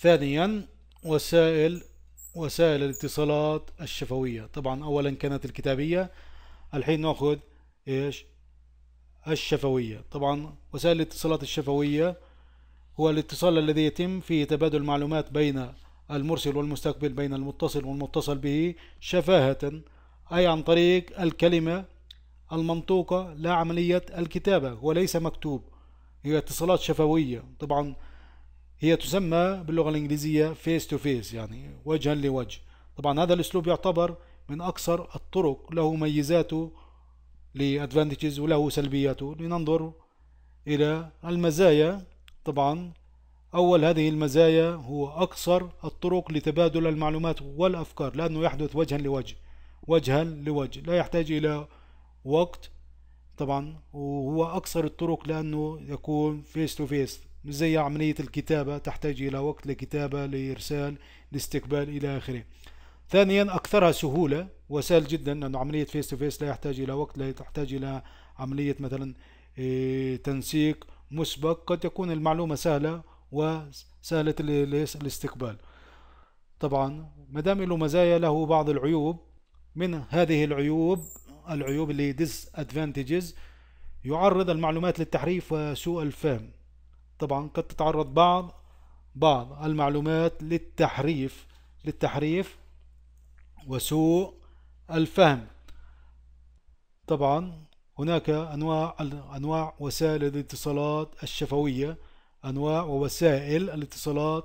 ثانيا وسائل وسائل الاتصالات الشفوية طبعا أولا كانت الكتابية الحين نأخذ إيش الشفوية طبعا وسائل الاتصالات الشفوية هو الاتصال الذي يتم فيه تبادل المعلومات بين المرسل والمستقبل بين المتصل والمتصل به شفاهة أي عن طريق الكلمة المنطوقة لا عملية الكتابة وليس مكتوب هي اتصالات شفوية طبعا هي تسمى باللغة الإنجليزية فيس تو فيس يعني وجها لوجه طبعا هذا الأسلوب يعتبر من أكثر الطرق له ميزاته لأدفانتجز وله سلبياته لننظر إلى المزايا طبعا أول هذه المزايا هو أكثر الطرق لتبادل المعلومات والأفكار لأنه يحدث وجها لوجه وجها لوجه لا يحتاج إلى وقت طبعا وهو أكثر الطرق لأنه يكون فيس تو فيس زي عملية الكتابة تحتاج إلى وقت لكتابة لإرسال لاستقبال إلى آخره ثانيا أكثرها سهولة وسهل جدا أن عملية فيس تو فيس لا يحتاج إلى وقت لا تحتاج إلى عملية مثلا إيه، تنسيق مسبق قد تكون المعلومة سهلة وسهلة الاستقبال طبعا ما دام له مزايا له بعض العيوب من هذه العيوب العيوب اللي ديس ادفانتجز يعرض المعلومات للتحريف وسوء الفهم طبعا قد تتعرض بعض بعض المعلومات للتحريف للتحريف وسوء الفهم طبعا هناك أنواع أنواع وسائل الاتصالات الشفوية أنواع ووسائل الاتصالات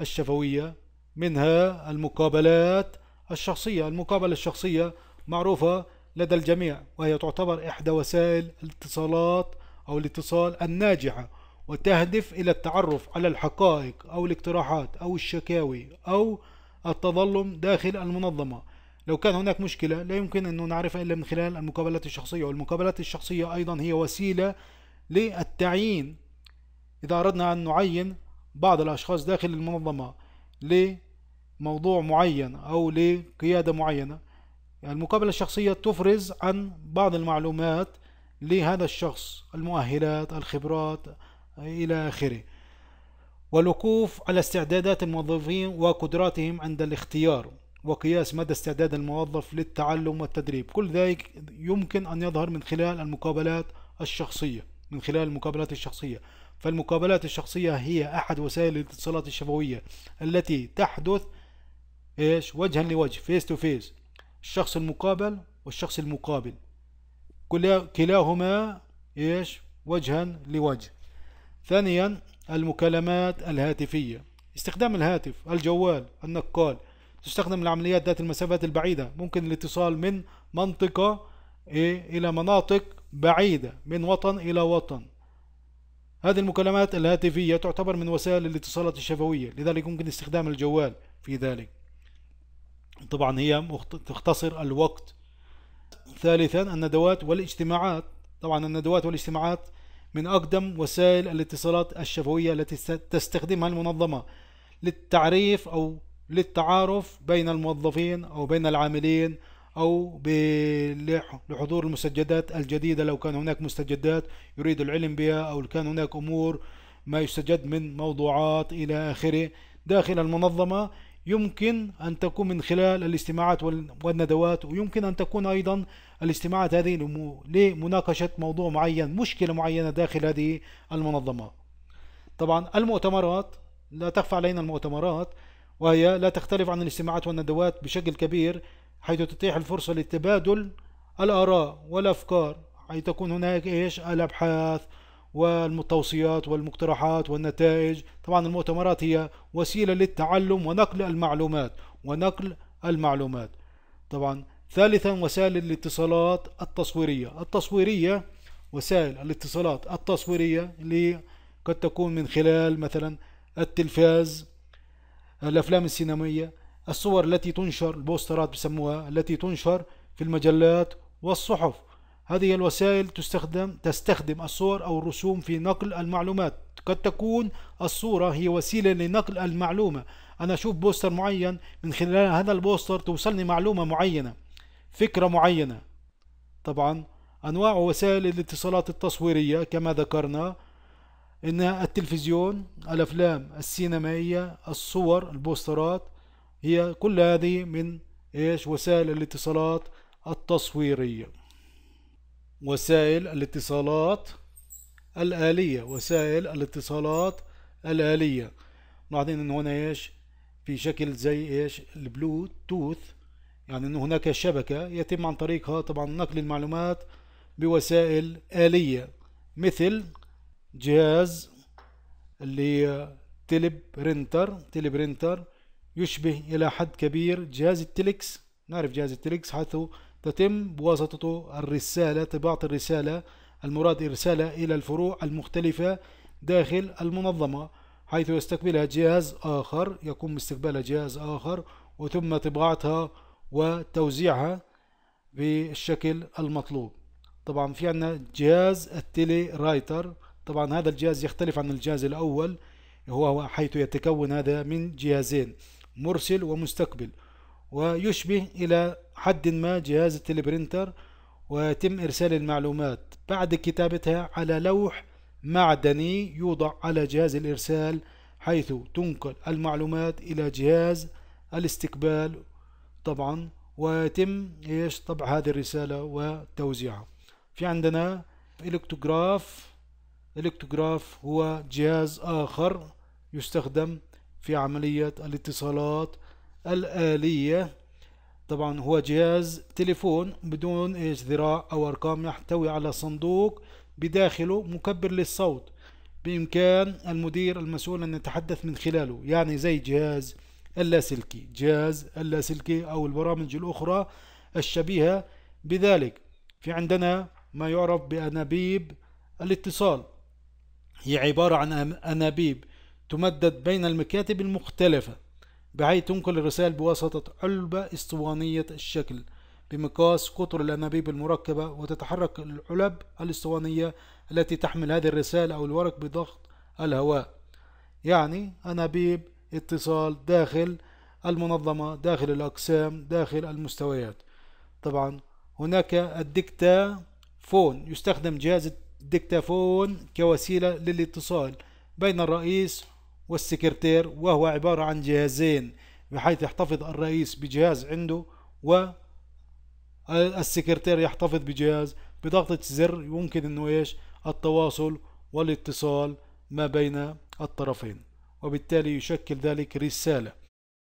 الشفوية منها المقابلات الشخصية المقابلة الشخصية معروفة لدى الجميع وهي تعتبر إحدى وسائل الاتصالات أو الاتصال الناجحة وتهدف إلى التعرف على الحقائق أو الاقتراحات أو الشكاوي أو التظلم داخل المنظمة لو كان هناك مشكلة لا يمكن أن نعرفها إلا من خلال المقابلات الشخصية والمقابلات الشخصية أيضا هي وسيلة للتعيين إذا أردنا أن نعين بعض الأشخاص داخل المنظمة لموضوع معين أو لقيادة معينة المقابلة الشخصية تفرز عن بعض المعلومات لهذا الشخص المؤهلات الخبرات إلى آخره والوقوف على استعدادات الموظفين وقدراتهم عند الاختيار وقياس مدى استعداد الموظف للتعلم والتدريب كل ذلك يمكن أن يظهر من خلال المقابلات الشخصية من خلال المقابلات الشخصية فالمقابلات الشخصية هي أحد وسائل الاتصالات الشفوية التي تحدث إيش وجها لوجه فيس تو فيس الشخص المقابل والشخص المقابل كلاهما إيش وجها لوجه ثانيا المكالمات الهاتفية استخدام الهاتف الجوال النقال تستخدم العمليات ذات المسافات البعيدة ممكن الاتصال من منطقة إلى مناطق بعيدة من وطن إلى وطن هذه المكالمات الهاتفية تعتبر من وسائل الاتصالات الشفوية لذلك ممكن استخدام الجوال في ذلك طبعا هي تختصر الوقت ثالثا الندوات والاجتماعات طبعا الندوات والاجتماعات من أقدم وسائل الاتصالات الشفوية التي تستخدمها المنظمة للتعريف أو للتعارف بين الموظفين أو بين العاملين أو لحضور المسجدات الجديدة لو كان هناك مستجدات يريد العلم بها أو كان هناك أمور ما يستجد من موضوعات إلى آخره داخل المنظمة يمكن أن تكون من خلال الاستماعات والندوات ويمكن أن تكون أيضا الاستماعات هذه لمناقشة موضوع معين مشكلة معينة داخل هذه المنظمة طبعا المؤتمرات لا تخفى علينا المؤتمرات وهي لا تختلف عن الاستماعات والندوات بشكل كبير حيث تتيح الفرصة للتبادل الآراء والأفكار حيث تكون هناك إيش الأبحاث والتوصيات والمقترحات والنتائج طبعا المؤتمرات هي وسيلة للتعلم ونقل المعلومات ونقل المعلومات طبعا ثالثا وسائل الاتصالات التصويرية التصويرية وسائل الاتصالات التصويرية اللي قد تكون من خلال مثلا التلفاز الأفلام السينمائية الصور التي تنشر البوسترات بسموها التي تنشر في المجلات والصحف هذه الوسائل تستخدم تستخدم الصور أو الرسوم في نقل المعلومات قد تكون الصورة هي وسيلة لنقل المعلومة أنا أشوف بوستر معين من خلال هذا البوستر توصلني معلومة معينة فكرة معينة طبعا أنواع وسائل الاتصالات التصويرية كما ذكرنا إنها التلفزيون الأفلام السينمائية الصور البوسترات هي كل هذه من إيش وسائل الاتصالات التصويرية وسائل الاتصالات الآلية وسائل الاتصالات الآلية ملاحظين ان هنا ايش في شكل زي ايش البلوتوث يعني ان هناك شبكة يتم عن طريقها طبعا نقل المعلومات بوسائل آلية مثل جهاز اللي هي تيلي برينتر تيلي برينتر يشبه إلى حد كبير جهاز التليكس نعرف جهاز التليكس حيث تتم بواسطته الرسالة طباعة الرسالة المراد إرسالها إلى الفروع المختلفة داخل المنظمة حيث يستقبلها جهاز آخر يقوم باستقبالها جهاز آخر وثم طباعتها وتوزيعها بالشكل المطلوب طبعا في عندنا جهاز التيلي رايتر طبعا هذا الجهاز يختلف عن الجهاز الأول هو حيث يتكون هذا من جهازين مرسل ومستقبل ويشبه إلى حد ما جهاز التليبرينتر ويتم إرسال المعلومات بعد كتابتها على لوح معدني يوضع على جهاز الإرسال حيث تنقل المعلومات إلى جهاز الاستقبال طبعا ويتم إيش طبع هذه الرسالة وتوزيعها في عندنا إلكتوغراف إلكتوغراف هو جهاز آخر يستخدم في عملية الاتصالات الآلية طبعا هو جهاز تليفون بدون إيش ذراع أو أرقام يحتوي على صندوق بداخله مكبر للصوت بإمكان المدير المسؤول أن يتحدث من خلاله يعني زي جهاز اللاسلكي جهاز اللاسلكي أو البرامج الأخرى الشبيهة بذلك في عندنا ما يعرف بأنابيب الاتصال هي عبارة عن أنابيب تمدد بين المكاتب المختلفة بحيث تنقل الرسائل بواسطة علبة اسطوانية الشكل بمقاس قطر الأنابيب المركبة وتتحرك العلب الاسطوانية التي تحمل هذه الرسائل أو الورق بضغط الهواء يعني أنابيب اتصال داخل المنظمة داخل الأقسام داخل المستويات طبعا هناك الدكتافون يستخدم جهاز الدكتافون كوسيلة للاتصال بين الرئيس والسكرتير وهو عبارة عن جهازين بحيث يحتفظ الرئيس بجهاز عنده والسكرتير يحتفظ بجهاز بضغطة زر يمكن انه ايش التواصل والاتصال ما بين الطرفين وبالتالي يشكل ذلك رسالة